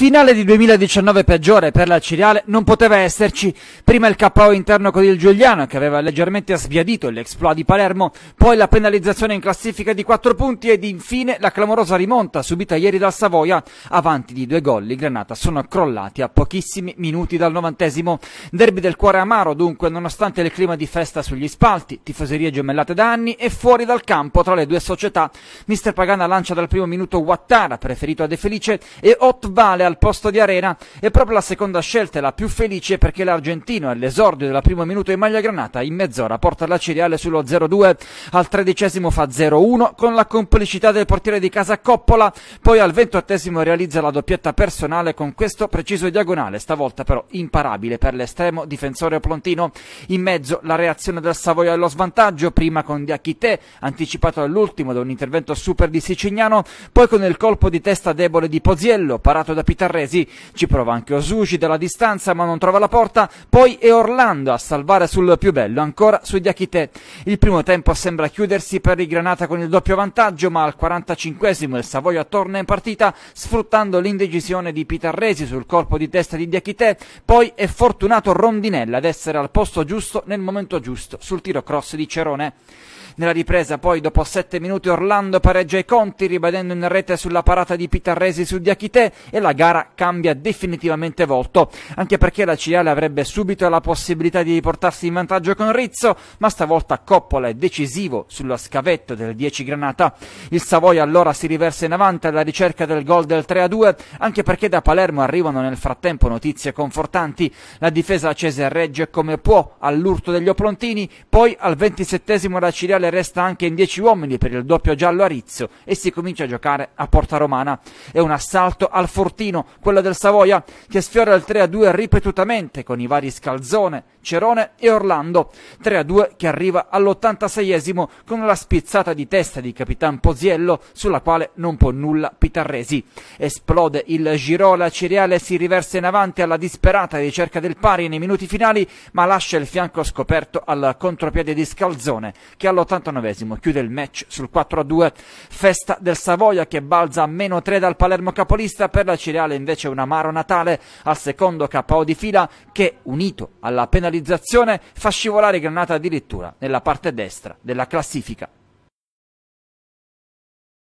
Finale di 2019 peggiore per la Ciriale non poteva esserci. Prima il KO interno con il Giuliano che aveva leggermente sbiadito l'exploit di Palermo, poi la penalizzazione in classifica di 4 punti ed infine la clamorosa rimonta subita ieri dal Savoia. Avanti di due gol i Granata sono crollati a pochissimi minuti dal novantesimo. Derby del cuore amaro dunque nonostante il clima di festa sugli spalti, tifoserie gemellate da anni e fuori dal campo tra le due società. Mister Pagana lancia dal primo minuto Wattara preferito a De Felice e Otvale al posto di Arena e proprio la seconda scelta è la più felice perché l'argentino all'esordio della prima minuto in maglia granata in mezz'ora porta la Ciriale sullo 0-2, al tredicesimo fa 0-1 con la complicità del portiere di casa Coppola, poi al ventottesimo realizza la doppietta personale con questo preciso diagonale, stavolta però imparabile per l'estremo difensore Plontino. In mezzo la reazione del Savoia allo svantaggio, prima con Diachite, anticipato all'ultimo da un intervento super di Sicignano, poi con il colpo di testa debole di Poziello, parato da Pitano Terresi. Ci prova anche Osugi dalla distanza ma non trova la porta, poi è Orlando a salvare sul più bello, ancora su Diachite. Il primo tempo sembra chiudersi per il Granata con il doppio vantaggio ma al 45esimo il Savoia torna in partita sfruttando l'indecisione di Pitarresi sul corpo di testa di Diachite, poi è fortunato Rondinella ad essere al posto giusto nel momento giusto sul tiro cross di Cerone. Nella ripresa poi dopo 7 minuti Orlando pareggia i conti ribadendo in rete sulla parata di Pitarresi su Diachite e la gara gara cambia definitivamente volto, anche perché la Ciale avrebbe subito la possibilità di riportarsi in vantaggio con Rizzo, ma stavolta Coppola è decisivo sullo scavetto del 10 Granata. Il Savoia allora si riversa in avanti alla ricerca del gol del 3-2, anche perché da Palermo arrivano nel frattempo notizie confortanti. La difesa accese regge come può all'urto degli Oplontini, poi al 27 la Ciriale resta anche in 10 uomini per il doppio giallo a Rizzo e si comincia a giocare a Porta Romana. È un assalto al fortino Torino, quello del Savoia, che sfiora il 3-2 ripetutamente con i vari Scalzone, Cerone e Orlando. 3-2 che arriva all'86esimo con la spizzata di testa di Capitan Poziello, sulla quale non può nulla Pitarresi. Esplode il la Ciriale si riversa in avanti alla disperata ricerca del pari nei minuti finali, ma lascia il fianco scoperto al contropiede di Scalzone, che all'89esimo chiude il match sul 4-2. Festa del Savoia che balza a meno 3 dal Palermo capolista per la Ciriale reale invece un amaro Natale al secondo KO di fila che, unito alla penalizzazione, fa scivolare Granata addirittura nella parte destra della classifica.